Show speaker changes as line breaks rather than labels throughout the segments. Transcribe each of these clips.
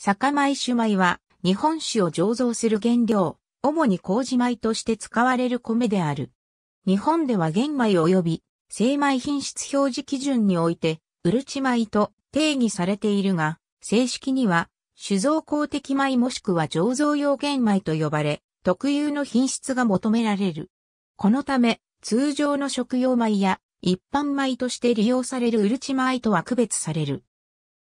酒米酒米は日本酒を醸造する原料、主に麹米として使われる米である。日本では玄米及び精米品質表示基準において、うるち米と定義されているが、正式には酒造公的米もしくは醸造用玄米と呼ばれ、特有の品質が求められる。このため、通常の食用米や一般米として利用されるうるち米とは区別される。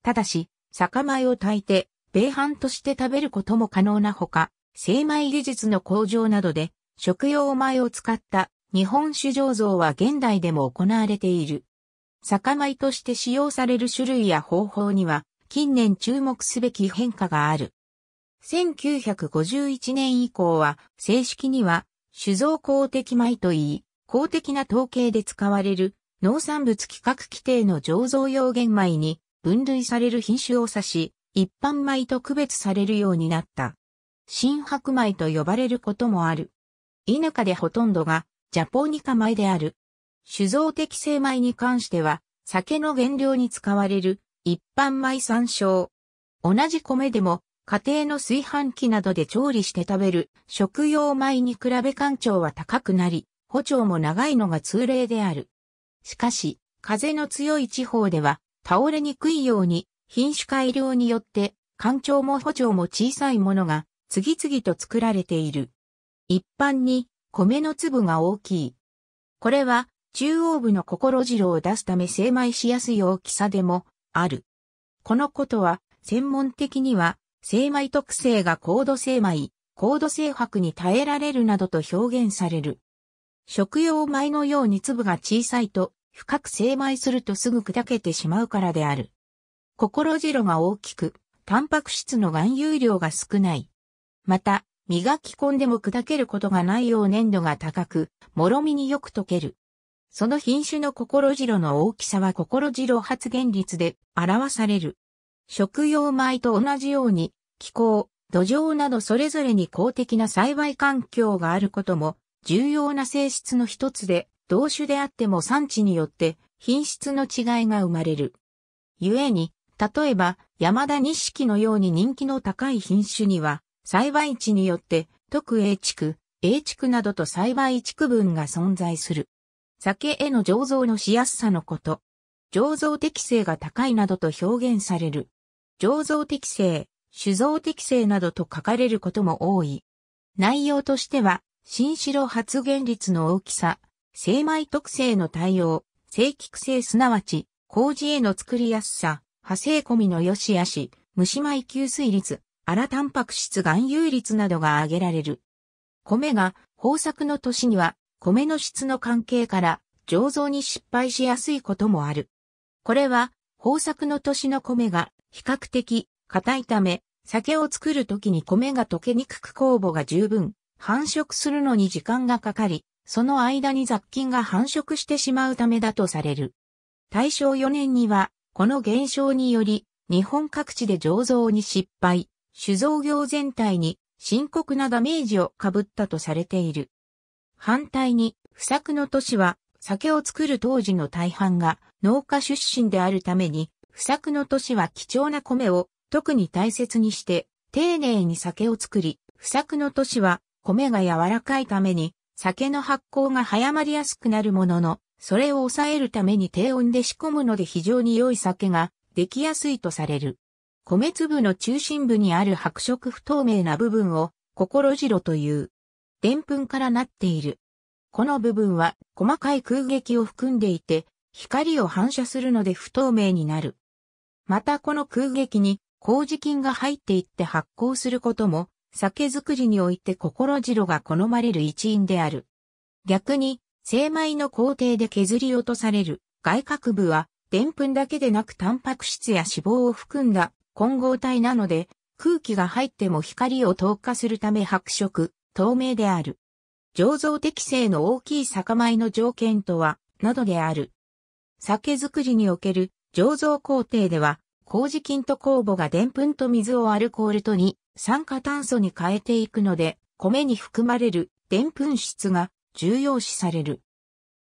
ただし、酒米を炊いて、米飯として食べることも可能なほか、精米技術の向上などで、食用米を使った日本酒醸造は現代でも行われている。酒米として使用される種類や方法には、近年注目すべき変化がある。1951年以降は、正式には、酒造公的米といい、公的な統計で使われる農産物規格規定の醸造用玄米に分類される品種を指し、一般米と区別されるようになった。新白米と呼ばれることもある。稲科でほとんどがジャポニカ米である。酒造適正米に関しては、酒の原料に使われる一般米参照。同じ米でも家庭の炊飯器などで調理して食べる食用米に比べ干潮は高くなり、補調も長いのが通例である。しかし、風の強い地方では倒れにくいように品種改良によって干潮も補助も小さいものが次々と作られている。一般に米の粒が大きい。これは中央部の心汁を出すため精米しやすい大きさでもある。このことは専門的には精米特性が高度精米、高度精白に耐えられるなどと表現される。食用米のように粒が小さいと深く精米するとすぐ砕けてしまうからである。心白が大きく、タンパク質の含有量が少ない。また、磨き込んでも砕けることがないよう粘度が高く、もろみによく溶ける。その品種の心白の大きさは心白発現率で表される。食用米と同じように、気候、土壌などそれぞれに公的な栽培環境があることも重要な性質の一つで同種であっても産地によって品質の違いが生まれる。故に、例えば山田錦のように人気の高い品種には、栽培地によって特 A 地区、A 地区などと栽培地区分が存在する。酒への醸造のしやすさのこと。醸造適性が高いなどと表現される。醸造適性、酒造適性などと書かれることも多い。内容としては、新城発現率の大きさ、精米特性の対応、正規性すなわち、麹への作りやすさ、派生込みの良し悪し、虫米吸水率、荒タンパク質含有率などが挙げられる。米が豊作の年には、米の質の関係から、醸造に失敗しやすいこともある。これは、豊作の年の米が比較的硬いため、酒を作る時に米が溶けにくく酵母が十分繁殖するのに時間がかかり、その間に雑菌が繁殖してしまうためだとされる。大正4年には、この現象により、日本各地で醸造に失敗、酒造業全体に深刻なダメージを被ったとされている。反対に、不作の都市は、酒を作る当時の大半が農家出身であるために、不作の都市は貴重な米を特に大切にして、丁寧に酒を作り、不作の都市は米が柔らかいために酒の発酵が早まりやすくなるものの、それを抑えるために低温で仕込むので非常に良い酒ができやすいとされる。米粒の中心部にある白色不透明な部分を心白という。でんぷんからなっている。この部分は細かい空撃を含んでいて、光を反射するので不透明になる。またこの空撃に麹菌が入っていって発酵することも酒造りにおいて心白が好まれる一因である。逆に、精米の工程で削り落とされる外角部は、でんぷんだけでなくタンパク質や脂肪を含んだ混合体なので、空気が入っても光を透過するため白色、透明である。醸造適性の大きい酒米の条件とは、などである。酒造りにおける醸造工程では、麹菌と酵母が澱粉と水をアルコールとに酸化炭素に変えていくので、米に含まれるでんぷん質が重要視される。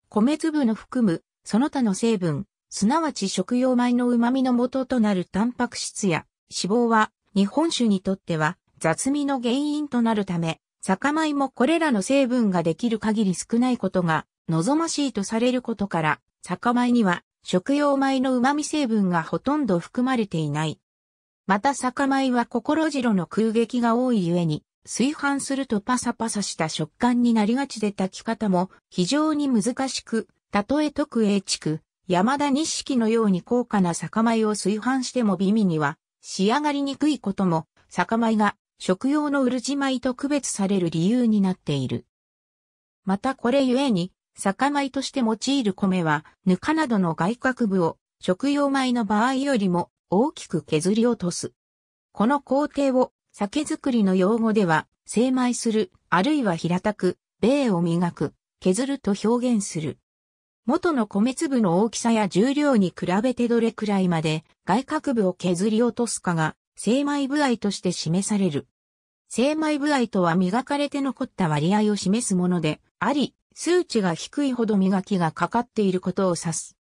米粒の含むその他の成分、すなわち食用米の旨味の元となるタンパク質や脂肪は日本酒にとっては雑味の原因となるため、酒米もこれらの成分ができる限り少ないことが望ましいとされることから、酒米には食用米の旨味成分がほとんど含まれていない。また酒米は心白の空撃が多いゆえに、炊飯するとパサパサした食感になりがちで炊き方も非常に難しく、たとえ特英地区、山田錦のように高価な酒米を炊飯しても美味には仕上がりにくいことも、酒米が食用のうるじ米と区別される理由になっている。またこれゆえに、酒米として用いる米は、ぬかなどの外角部を食用米の場合よりも大きく削り落とす。この工程を酒造りの用語では、精米する、あるいは平たく、米を磨く、削ると表現する。元の米粒の大きさや重量に比べてどれくらいまで外角部を削り落とすかが精米部合として示される。精米部合とは磨かれて残った割合を示すものであり、数値が低いほど磨きがかかっていることを指す。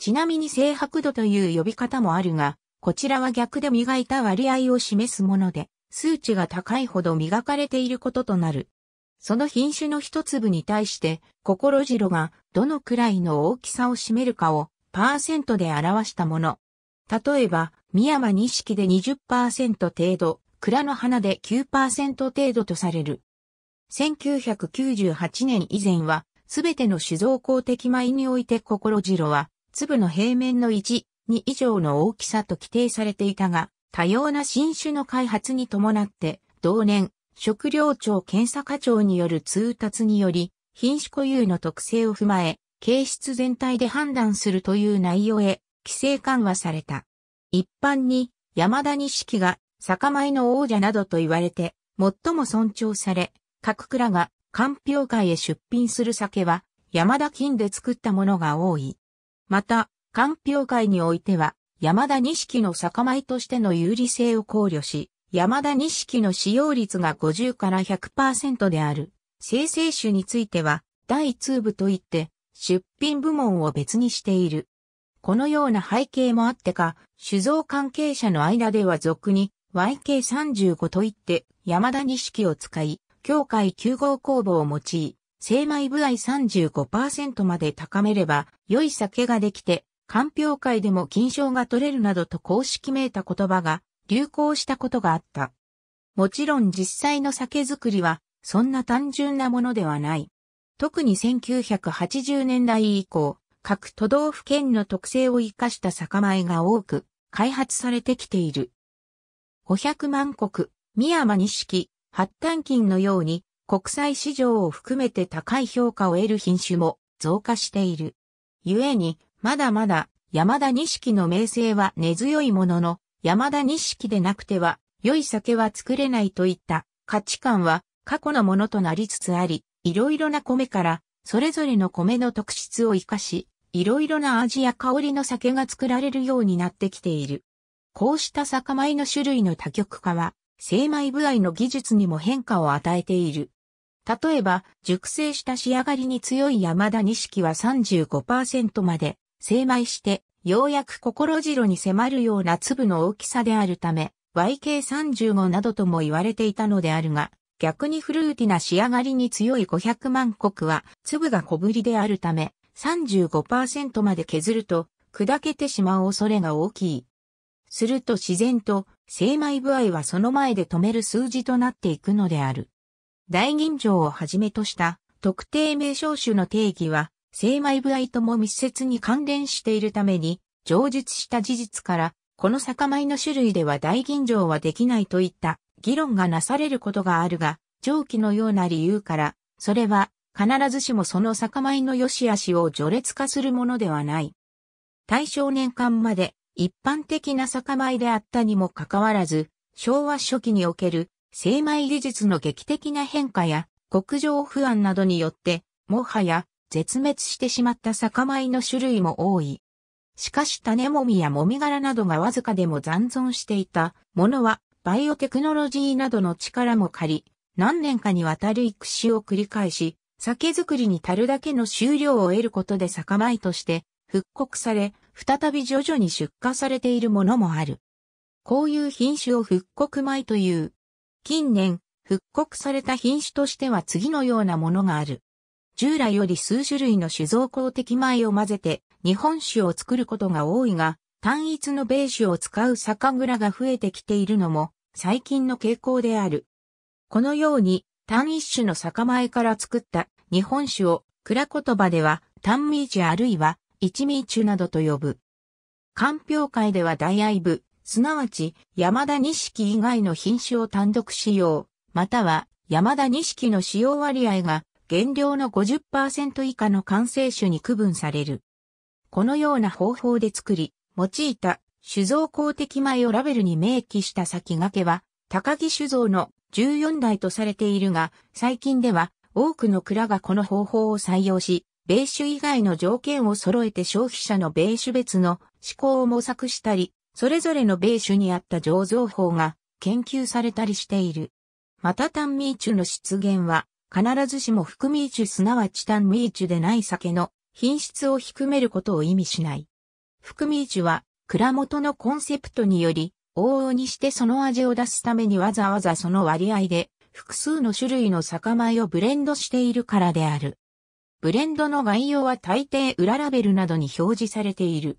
ちなみに正白度という呼び方もあるが、こちらは逆で磨いた割合を示すもので、数値が高いほど磨かれていることとなる。その品種の一粒に対して、心白がどのくらいの大きさを占めるかをパーセントで表したもの。例えば、宮山式で20%程度、蔵の花で9%程度とされる。1998年以前は、すべての酒造公的米において心白は粒の平面の1、2以上の大きさと規定されていたが、多様な新種の開発に伴って、同年、食料庁検査課長による通達により、品種固有の特性を踏まえ、形質全体で判断するという内容へ、規制緩和された。一般に、山田錦が、酒米の王者などと言われて、最も尊重され、各蔵が、鑑評会へ出品する酒は、山田金で作ったものが多い。また、官評会においては、山田錦の酒米としての有利性を考慮し、山田錦の使用率が50から100%である、生成種については、第2部といって、出品部門を別にしている。このような背景もあってか、酒造関係者の間では俗に YK35 といって山田錦を使い、協会9号工房を用い、精米部合35%まで高めれば、良い酒ができて、鑑評会でも金賞が取れるなどと公式めいた言葉が流行したことがあった。もちろん実際の酒造りはそんな単純なものではない。特に1980年代以降、各都道府県の特性を生かした酒米が多く開発されてきている。500万国、宮間錦、発端金のように国際市場を含めて高い評価を得る品種も増加している。故に、まだまだ山田錦の名声は根強いものの、山田錦でなくては良い酒は作れないといった価値観は過去のものとなりつつあり、いろいろな米からそれぞれの米の特質を活かし、いろいろな味や香りの酒が作られるようになってきている。こうした酒米の種類の多極化は、精米部合の技術にも変化を与えている。例えば、熟成した仕上がりに強い山田錦は35%まで精米して、ようやく心白に迫るような粒の大きさであるため、YK35 などとも言われていたのであるが、逆にフルーティな仕上がりに強い500万石は粒が小ぶりであるため、35%まで削ると砕けてしまう恐れが大きい。すると自然と精米部合はその前で止める数字となっていくのである。大吟醸をはじめとした特定名称種の定義は、精米部合とも密接に関連しているために、上述した事実から、この酒米の種類では大吟醸はできないといった議論がなされることがあるが、上記のような理由から、それは必ずしもその酒米の良し悪しを序列化するものではない。大正年間まで一般的な酒米であったにもかかわらず、昭和初期における精米技術の劇的な変化や国情不安などによって、もはや絶滅してしまった酒米の種類も多い。しかし種もみやもみ殻などがわずかでも残存していたものはバイオテクノロジーなどの力も借り、何年かにわたる育種を繰り返し、酒造りに足るだけの収量を得ることで酒米として復刻され、再び徐々に出荷されているものもある。こういう品種を復刻米という、近年、復刻された品種としては次のようなものがある。従来より数種類の酒造公的米を混ぜて日本酒を作ることが多いが、単一の米酒を使う酒蔵が増えてきているのも最近の傾向である。このように単一種の酒米から作った日本酒を蔵言葉では単味酒あるいは一味酒などと呼ぶ。官評会では大愛部、すなわち、山田錦以外の品種を単独使用、または、山田錦の使用割合が、原料の50%以下の完成種に区分される。このような方法で作り、用いた酒造公的米をラベルに明記した先駆けは、高木酒造の14代とされているが、最近では多くの蔵がこの方法を採用し、米酒以外の条件を揃えて消費者の米酒別の思考を模索したり、それぞれの米種にあった醸造法が研究されたりしている。またンミーチュの出現は、必ずしも含ミーチュすなわちンミーチュでない酒の品質を低めることを意味しない。含ミーチュは、蔵元のコンセプトにより、往々にしてその味を出すためにわざわざその割合で、複数の種類の酒米をブレンドしているからである。ブレンドの概要は大抵裏ラベルなどに表示されている。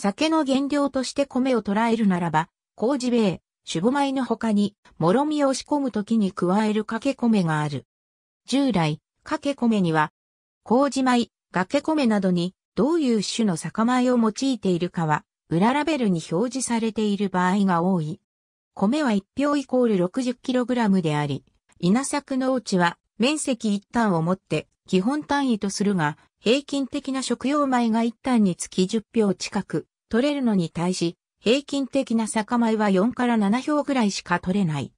酒の原料として米を捉えるならば、麹米、種母米の他に、もろみを仕込む時に加えるかけ米がある。従来、かけ米には、麹米、け米などに、どういう種の酒米を用いているかは、裏ラベルに表示されている場合が多い。米は1票イコール 60kg であり、稲作農地は面積一端をもって基本単位とするが、平均的な食用米が1単につき10票近く取れるのに対し、平均的な酒米は4から7票ぐらいしか取れない。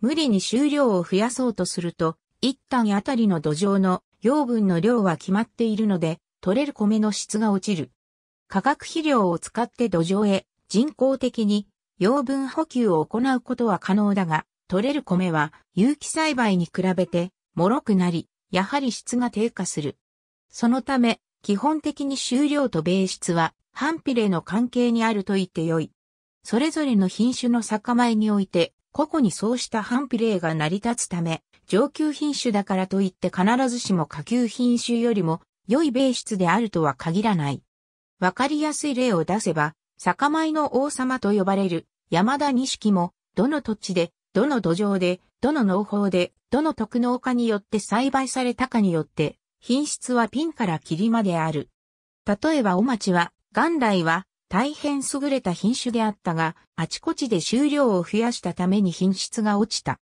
無理に収量を増やそうとすると、1単あたりの土壌の養分の量は決まっているので、取れる米の質が落ちる。化学肥料を使って土壌へ人工的に養分補給を行うことは可能だが、取れる米は有機栽培に比べて脆くなり、やはり質が低下する。そのため、基本的に収量と米質は反比例の関係にあると言ってよい。それぞれの品種の酒米において、個々にそうした反比例が成り立つため、上級品種だからといって必ずしも下級品種よりも良い米質であるとは限らない。わかりやすい例を出せば、酒米の王様と呼ばれる山田錦も、どの土地で、どの土壌で、どの農法で、どの特農家によって栽培されたかによって、品質はピンから霧まである。例えばお町は、元来は、大変優れた品種であったが、あちこちで収量を増やしたために品質が落ちた。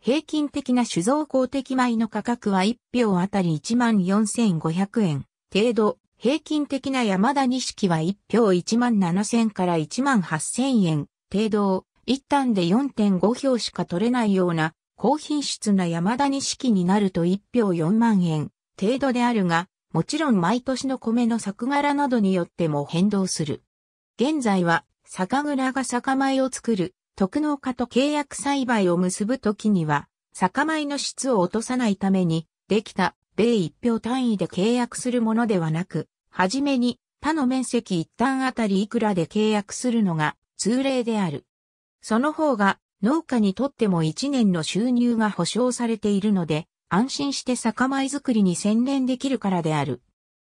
平均的な酒造公的米の価格は1票あたり14,500円程度。平均的な山田錦は1票17,000から18,000円程度。一旦で4.5票しか取れないような高品質な山田錦になると1票4万円程度であるが、もちろん毎年の米の作柄などによっても変動する。現在は、酒蔵が酒米を作る、特農家と契約栽培を結ぶときには、酒米の質を落とさないために、できた、米一票単位で契約するものではなく、はじめに、他の面積一旦あたりいくらで契約するのが通例である。その方が農家にとっても一年の収入が保証されているので、安心して酒米作りに専念できるからである。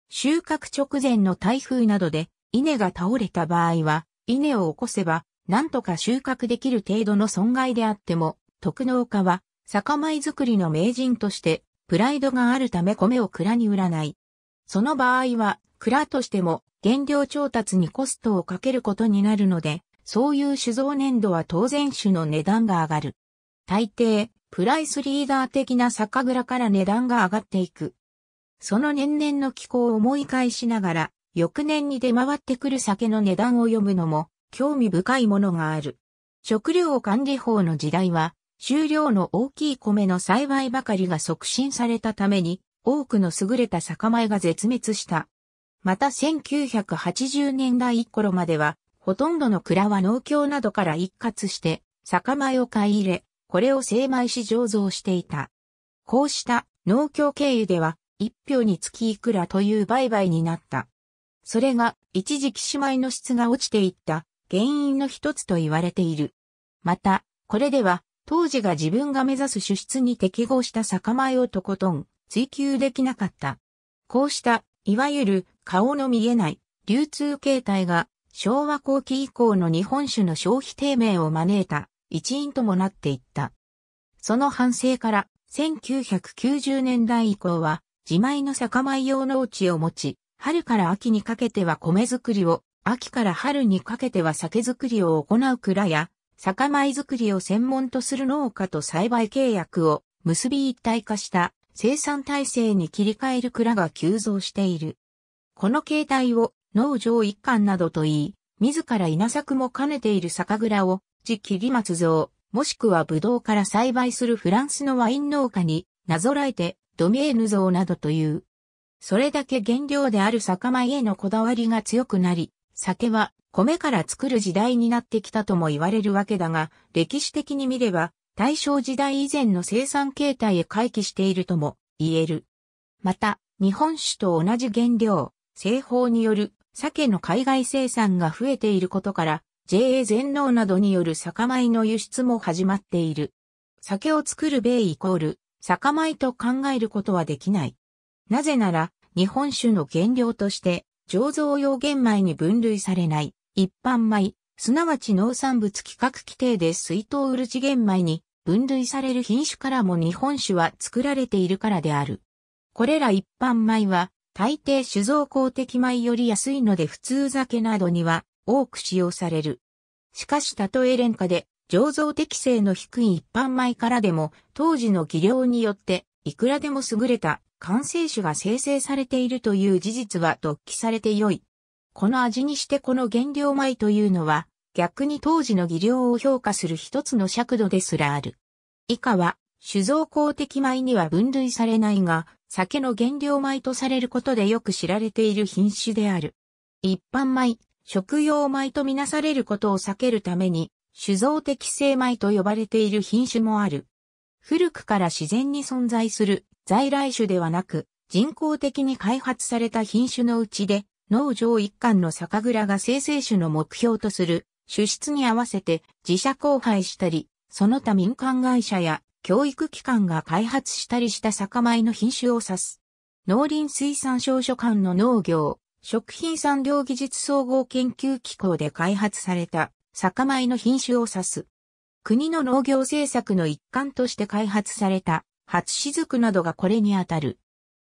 収穫直前の台風などで稲が倒れた場合は、稲を起こせば、なんとか収穫できる程度の損害であっても、徳農家は、酒米作りの名人として、プライドがあるため米を蔵に売らない。その場合は、蔵としても原料調達にコストをかけることになるので、そういう酒造年度は当然種の値段が上がる。大抵、プライスリーダー的な酒蔵から値段が上がっていく。その年々の気候を思い返しながら、翌年に出回ってくる酒の値段を読むのも、興味深いものがある。食料管理法の時代は、収量の大きい米の栽培ばかりが促進されたために、多くの優れた酒米が絶滅した。また1980年代頃までは、ほとんどの蔵は農協などから一括して、酒米を買い入れ、これを精米し醸造していた。こうした農協経由では、一票につきいくらという売買になった。それが一時期姉妹の質が落ちていった原因の一つと言われている。また、これでは当時が自分が目指す主質に適合した酒米をとことん追求できなかった。こうした、いわゆる顔の見えない流通形態が昭和後期以降の日本酒の消費低迷を招いた一因ともなっていった。その反省から、1990年代以降は、自前の酒米用農地を持ち、春から秋にかけては米作りを、秋から春にかけては酒作りを行う蔵や、酒米作りを専門とする農家と栽培契約を結び一体化した生産体制に切り替える蔵が急増している。この形態を農場一貫などと言い、自ら稲作も兼ねている酒蔵を地木り松像、もしくはブドウから栽培するフランスのワイン農家になぞらえてドミエーヌ像などという。それだけ原料である酒米へのこだわりが強くなり、酒は米から作る時代になってきたとも言われるわけだが、歴史的に見れば大正時代以前の生産形態へ回帰しているとも言える。また、日本酒と同じ原料、製法による鮭の海外生産が増えていることから、JA 全農などによる酒米の輸出も始まっている。酒を作る米イコール、酒米と考えることはできない。なぜなら、日本酒の原料として、醸造用玄米に分類されない、一般米、すなわち農産物規格規定で水筒うるち玄米に分類される品種からも日本酒は作られているからである。これら一般米は、大抵酒造公的米より安いので普通酒などには多く使用される。しかしたとえ廉価で醸造適性の低い一般米からでも当時の技量によっていくらでも優れた完成酒が生成されているという事実は突起されて良い。この味にしてこの原料米というのは逆に当時の技量を評価する一つの尺度ですらある。以下は酒造公的米には分類されないが酒の原料米とされることでよく知られている品種である。一般米、食用米とみなされることを避けるために、酒造適正米と呼ばれている品種もある。古くから自然に存在する在来種ではなく、人工的に開発された品種のうちで、農場一貫の酒蔵が生成種の目標とする、種質に合わせて自社交配したり、その他民間会社や教育機関が開発したりした酒米の品種を指す。農林水産省所管の農業、食品産業技術総合研究機構で開発された酒米の品種を指す。国の農業政策の一環として開発された初雫などがこれにあたる。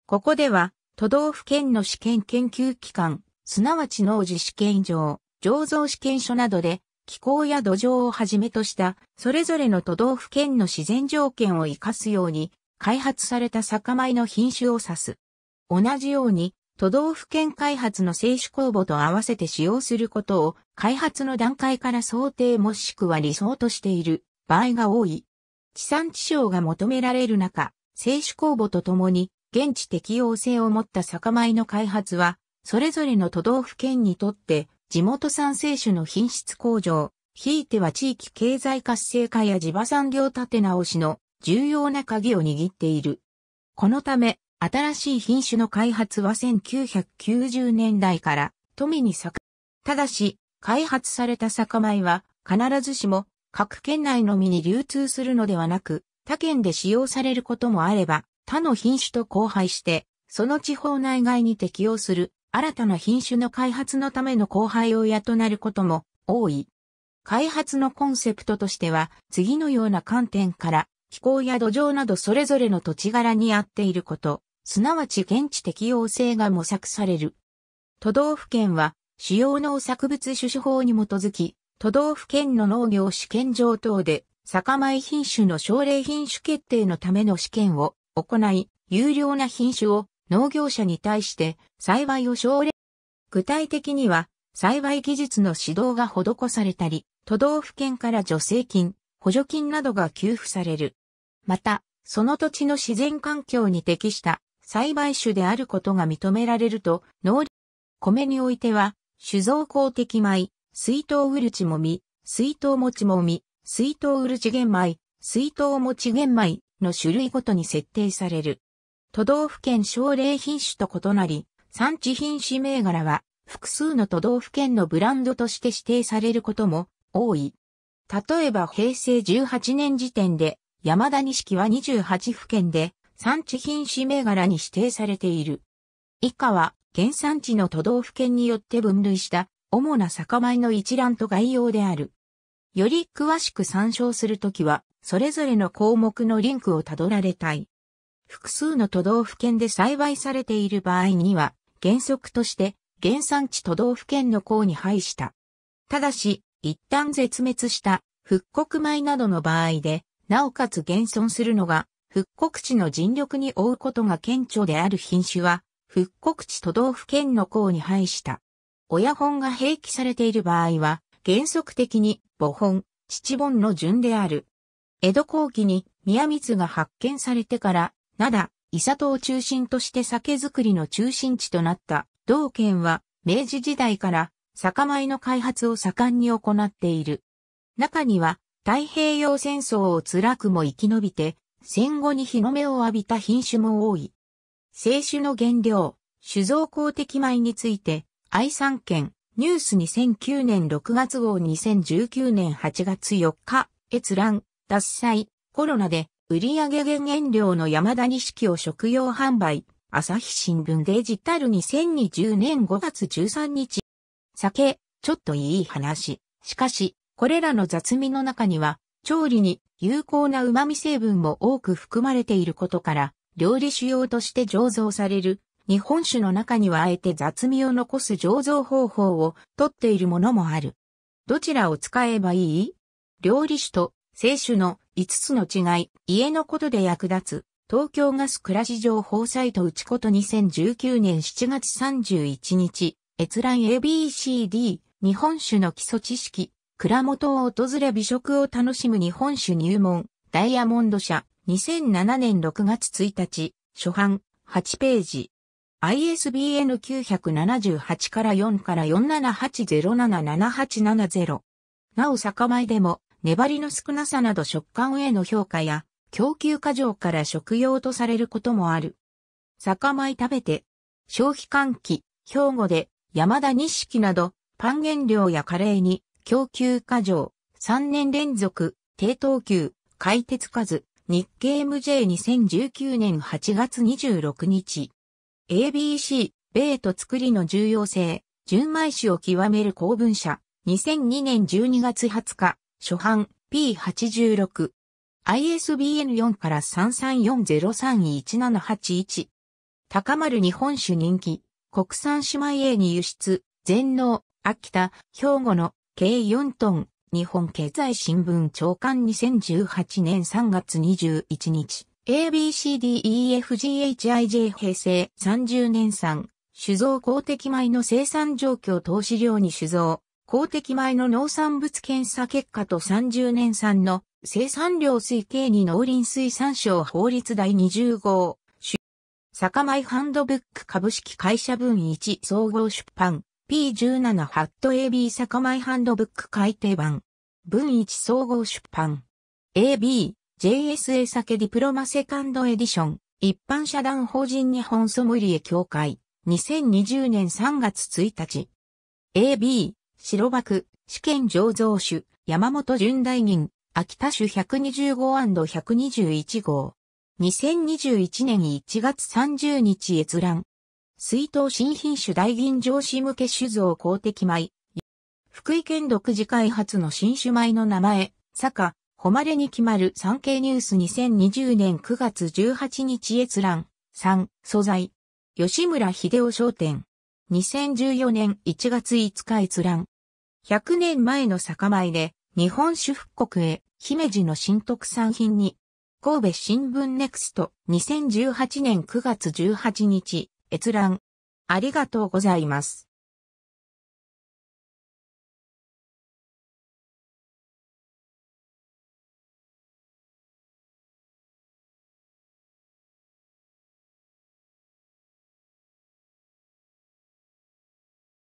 ここでは都道府県の試験研究機関、すなわち農事試験場、醸造試験所などで気候や土壌をはじめとしたそれぞれの都道府県の自然条件を活かすように開発された酒米の品種を指す。同じように都道府県開発の製酒公募と合わせて使用することを開発の段階から想定もしくは理想としている場合が多い。地産地消が求められる中、製酒公募とともに現地適応性を持った酒米の開発は、それぞれの都道府県にとって地元産製酒の品質向上、ひいては地域経済活性化や地場産業立て直しの重要な鍵を握っている。このため、新しい品種の開発は1990年代から富に咲く。ただし、開発された酒米は必ずしも各県内のみに流通するのではなく、他県で使用されることもあれば、他の品種と交配して、その地方内外に適用する新たな品種の開発のための交配親となることも多い。開発のコンセプトとしては、次のような観点から、気候や土壌などそれぞれの土地柄に合っていること、すなわち現地適用性が模索される。都道府県は、主要農作物種種法に基づき、都道府県の農業試験場等で、酒米品種の奨励品種決定のための試験を行い、有料な品種を農業者に対して栽培を奨励。具体的には、栽培技術の指導が施されたり、都道府県から助成金、補助金などが給付される。また、その土地の自然環境に適した栽培種であることが認められると、農米においては、酒造公的米、水筒うるちもみ、水筒もちもみ、水筒うるち玄米、水筒もち玄米の種類ごとに設定される。都道府県奨励品種と異なり、産地品種銘柄は複数の都道府県のブランドとして指定されることも多い。例えば平成18年時点で山田錦は28府県で産地品種銘柄に指定されている。以下は原産地の都道府県によって分類した主な酒米の一覧と概要である。より詳しく参照するときは、それぞれの項目のリンクをたどられたい。複数の都道府県で栽培されている場合には、原則として原産地都道府県の項に配した。ただし、一旦絶滅した復刻米などの場合で、なおかつ現存するのが復刻地の尽力に追うことが顕著である品種は、復刻地都道府県の項に配した。親本が併記されている場合は、原則的に母本、父本の順である。江戸後期に宮光が発見されてから、灘、伊佐藤を中心として酒造りの中心地となった同県は、明治時代から酒米の開発を盛んに行っている。中には、太平洋戦争を辛くも生き延びて、戦後に日の目を浴びた品種も多い。清酒の原料、酒造公的米について、愛産県、ニュース2009年6月号2019年8月4日、閲覧、脱災、コロナで、売上減原料の山田錦を食用販売、朝日新聞デジタル2020年5月13日。酒、ちょっといい話。しかし、これらの雑味の中には、調理に有効な旨味成分も多く含まれていることから、料理主要として醸造される日本酒の中にはあえて雑味を残す醸造方法をとっているものもある。どちらを使えばいい料理酒と清酒の5つの違い、家のことで役立つ、東京ガス暮らし情報サイトうちこと2019年7月31日、閲覧 ABCD、日本酒の基礎知識、蔵元を訪れ美食を楽しむ日本酒入門、ダイヤモンド社、2007年6月1日、初版、8ページ。ISBN 978から4から478077870。なお酒米でも、粘りの少なさなど食感への評価や、供給過剰から食用とされることもある。酒米食べて、消費喚起、兵庫で、山田錦など、パン原料やカレーに、供給過剰、3年連続、低等級、解鉄数、日経 MJ2019 年8月26日。ABC、米と作りの重要性、純米酒を極める公文社、2002年12月20日、初版 P86。ISBN4 から3340311781。高まる日本酒人気、国産姉妹 A に輸出、全農、秋田、兵庫の計4トン、日本経済新聞長官2018年3月21日、ABCDEFGHIJ 平成30年産、酒造公的米の生産状況投資量に酒造、公的米の農産物検査結果と30年産の生産量推計に農林水産省法律第20号、酒米ハンドブック株式会社分1総合出版、P17 ハット AB 酒米ハンドブック改訂版。文一総合出版。AB、JSA 酒ディプロマセカンドエディション。一般社団法人日本ソムリエ協会。2020年3月1日。AB、白幕、試験醸造酒、山本純大銀、秋田酒 125&121 号。2021年1月30日閲覧。水筒新品種大吟醸酒向け酒造公的米。福井県独自開発の新種米の名前、坂、誉れに決まる産経ニュース2020年9月18日閲覧、3、素材。吉村秀夫商店。2014年1月5日閲覧。100年前の酒米で、日本酒復刻へ、姫路の新特産品に。神戸新聞ネクスト2018年9月18日。閲覧。ありがとうございます。